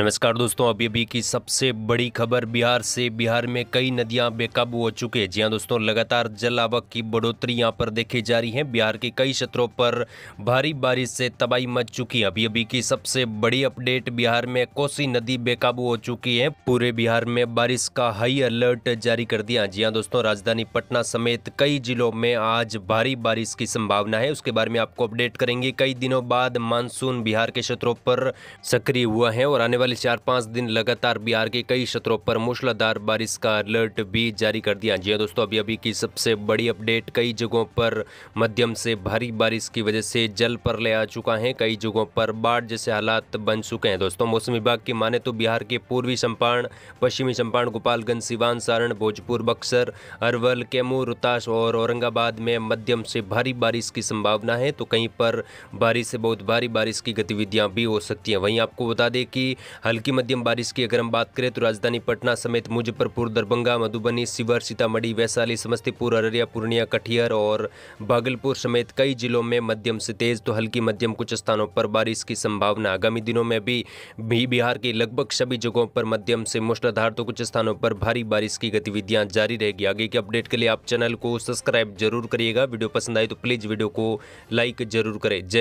नमस्कार दोस्तों अभी अभी की सबसे बड़ी खबर बिहार से बिहार में कई नदियां बेकाबू हो चुके हैं जी हाँ दोस्तों लगातार जल आवक की बढ़ोतरी यहां पर देखी जा रही है बिहार के कई क्षेत्रों पर भारी बारिश से तबाही मच चुकी है अभी अभी की सबसे बड़ी अपडेट बिहार में कोसी नदी बेकाबू हो चुकी है पूरे बिहार में बारिश का हाई अलर्ट जारी कर दिया जी हाँ दोस्तों राजधानी पटना समेत कई जिलों में आज भारी बारिश की संभावना है उसके बारे में आपको अपडेट करेंगे कई दिनों बाद मानसून बिहार के क्षेत्रों पर सक्रिय हुआ है और आने वाले वाले चार पाँच दिन लगातार बिहार के कई क्षेत्रों पर मूसलाधार बारिश का अलर्ट भी जारी कर दिया जी हाँ दोस्तों अभी अभी की सबसे बड़ी अपडेट कई जगहों पर मध्यम से भारी बारिश की वजह से जल पर ले आ चुका है कई जगहों पर बाढ़ जैसे हालात बन चुके हैं दोस्तों मौसम विभाग की माने तो बिहार के पूर्वी चंपारण पश्चिमी चंपारण गोपालगंज सिवान सारण भोजपुर बक्सर अरवल कैमूर रोहतास और औरंगाबाद में मध्यम से भारी बारिश की संभावना है तो कहीं पर बारिश से बहुत भारी बारिश की गतिविधियाँ भी हो सकती हैं वहीं आपको बता दें कि हल्की मध्यम बारिश की अगर हम बात करें तो राजधानी पटना समेत मुजफ्फरपुर दरभंगा मधुबनी शिवर सीतामढ़ी वैशाली समस्तीपुर अररिया पूर्णिया कटिहार और भागलपुर समेत कई जिलों में मध्यम से तेज तो हल्की मध्यम कुछ स्थानों पर बारिश की संभावना आगामी दिनों में भी, भी बिहार के लगभग सभी जगहों पर मध्यम से मूसलाधार तो कुछ स्थानों पर भारी बारिश की गतिविधियां जारी रहेगी आगे के अपडेट के लिए आप चैनल को सब्सक्राइब जरूर करिएगा वीडियो पसंद आए तो प्लीज़ वीडियो को लाइक जरूर करें